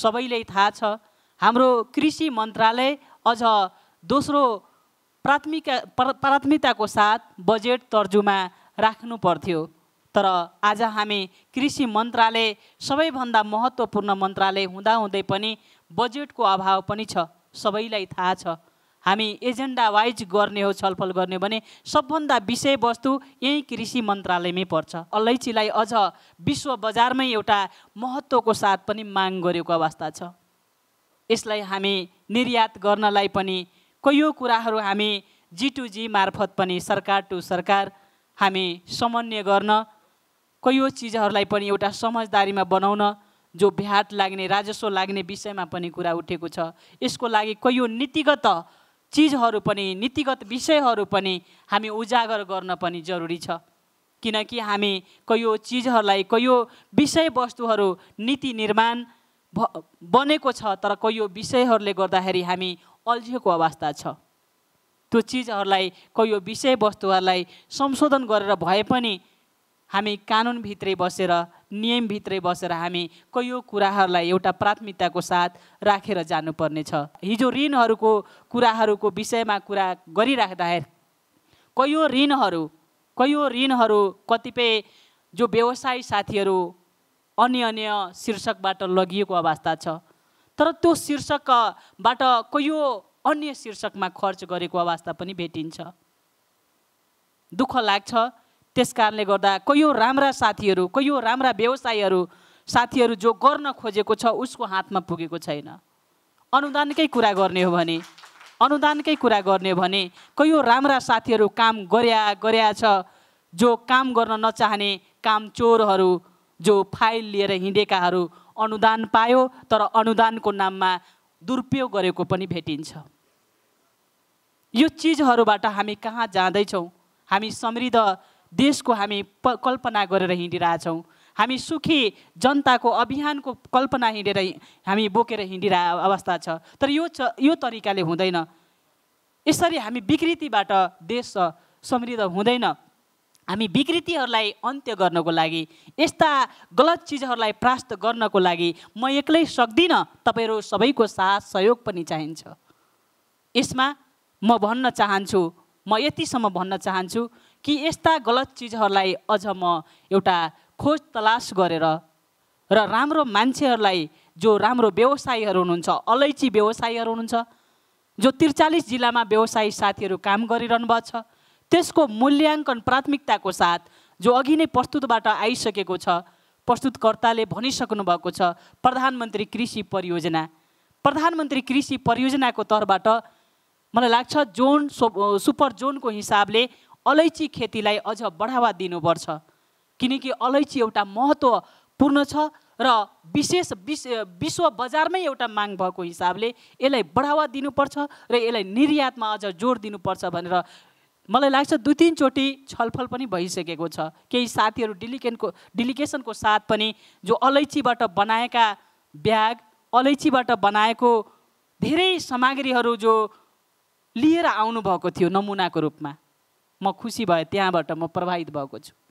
सबैलाई थाहा छ हाम्रो कृषि मन्त्रालय अझ दोस्रो प्राथमिक प्राथमिकताको साथ बजेट तर्जुमा राख्नु पर्थ्यो तर आज हामी कृषि मन्त्रालय सबैभन्दा महत्त्वपूर्ण मन्त्रालय हुँदाहुँदै पनि बजेटको अभाव पनि छ सबैलाई थाहा छ हामी एजेन्डा वाइज गर्ने हो छलफल गर्ने भने सबभन्दा विषयवस्तु यहीँ कृषि मन्त्रालयमै पर्छ अलैँचीलाई अझ विश्व बजारमै एउटा महत्त्वको साथ पनि माग गरेको अवस्था छ यसलाई हामी निर्यात गर्नलाई पनि कैयौँ कुराहरू हामी जी टु जी मार्फत पनि सरकार टु सरकार हामी समन्वय गर्न कैयौँ चिजहरूलाई पनि एउटा समझदारीमा बनाउन जो भ्याट लाग्ने राजस्व लाग्ने विषयमा पनि कुरा उठेको छ यसको लागि कैयौँ नीतिगत चिजहरू पनि नीतिगत विषयहरू पनि हामी उजागर गर्न पनि जरुरी छ किनकि हामी कयो चिजहरूलाई कयो विषयवस्तुहरू नीति निर्माण भ बनेको छ तर कयो विषयहरूले गर्दाखेरि हामी अल्झिएको अवस्था छ त्यो चिजहरूलाई कयो विषयवस्तुहरूलाई संशोधन गरेर भए पनि हामी कानुनभित्रै बसेर नियमभित्रै बसेर हामी कैयौँ कुराहरूलाई एउटा प्राथमिकताको साथ राखेर जानुपर्नेछ हिजो ऋणहरूको कुराहरूको विषयमा कुरा गरिराख्दाखेरि कैयौँ ऋणहरू कैयौँ ऋणहरू कतिपय जो व्यवसाय साथीहरू अन्य अन्य शीर्षकबाट लगिएको अवस्था छ तर त्यो शीर्षकबाट कैयौँ अन्य शीर्षकमा खर्च गरेको अवस्था पनि भेटिन्छ दुःख लाग्छ त्यस कारणले गर्दा कैयौँ राम्रा साथीहरू कैयौँ राम्रा व्यवसायीहरू साथीहरू जो गर्न खोजेको छ उसको हातमा पुगेको छैन अनुदानकै कुरा गर्ने हो भने अनुदानकै कुरा गर्ने हो भने कैयौँ राम्रा साथीहरू काम गर्या गर्या छ जो काम गर्न नचाहने काम चोरहरू जो फाइल लिएर हिँडेकाहरू अनुदान पायो तर अनुदानको नाममा दुरुपयोग गरेको पनि भेटिन्छ यो चिजहरूबाट हामी कहाँ जाँदैछौँ हामी समृद्ध देशको हामी प कल्पना गरेर हिँडिरहेछौँ हामी सुखी जनताको अभियानको कल्पना हिँडेर हामी बोकेर हिँडिरह अवस्था छ तर यो च यो तरिकाले हुँदैन यसरी हामी विकृतिबाट देश समृद्ध हुँदैन हामी विकृतिहरूलाई अन्त्य गर्नको लागि यस्ता गलत चिजहरूलाई प्रास्त गर्नको लागि म एक्लै सक्दिनँ तपाईँहरू सबैको साथ सहयोग पनि चाहिन्छ यसमा म भन्न चाहन्छु म यतिसम्म भन्न चाहन्छु कि यस्ता गलत चिजहरूलाई अझ म एउटा खोज तलास गरेर र राम्रो मान्छेहरूलाई जो राम्रो व्यवसायीहरू हुनुहुन्छ अलैँची व्यवसायीहरू हुनुहुन्छ जो त्रिचालिस जिल्लामा व्यवसायी साथीहरू काम गरिरहनु भएको छ त्यसको मूल्याङ्कन प्राथमिकताको साथ जो अघि नै प्रस्तुतबाट आइसकेको छ प्रस्तुतकर्ताले भनिसक्नु भएको छ प्रधानमन्त्री कृषि परियोजना प्रधानमन्त्री कृषि परियोजनाको तर्फबाट मलाई लाग्छ जोन सुपर जोनको हिसाबले अलैँची खेतीलाई अझ बढावा दिनुपर्छ किनकि अलैँची एउटा महत्त्वपूर्ण छ र विशेष विश विश्व बजारमै एउटा माग भएको हिसाबले यसलाई बढावा दिनुपर्छ र यसलाई निर्यातमा अझ जोड दिनुपर्छ भनेर मलाई लाग्छ दुई तिनचोटि छलफल पनि भइसकेको छ केही साथीहरू डिलिकेनको डिलिकेसनको साथ पनि जो अलैँचीबाट बनाएका ब्याग अलैँचीबाट बनाएको धेरै सामग्रीहरू जो लिएर आउनुभएको थियो नमुनाको रूपमा म खुसी भएँ त्यहाँबाट म प्रभावित भएको छु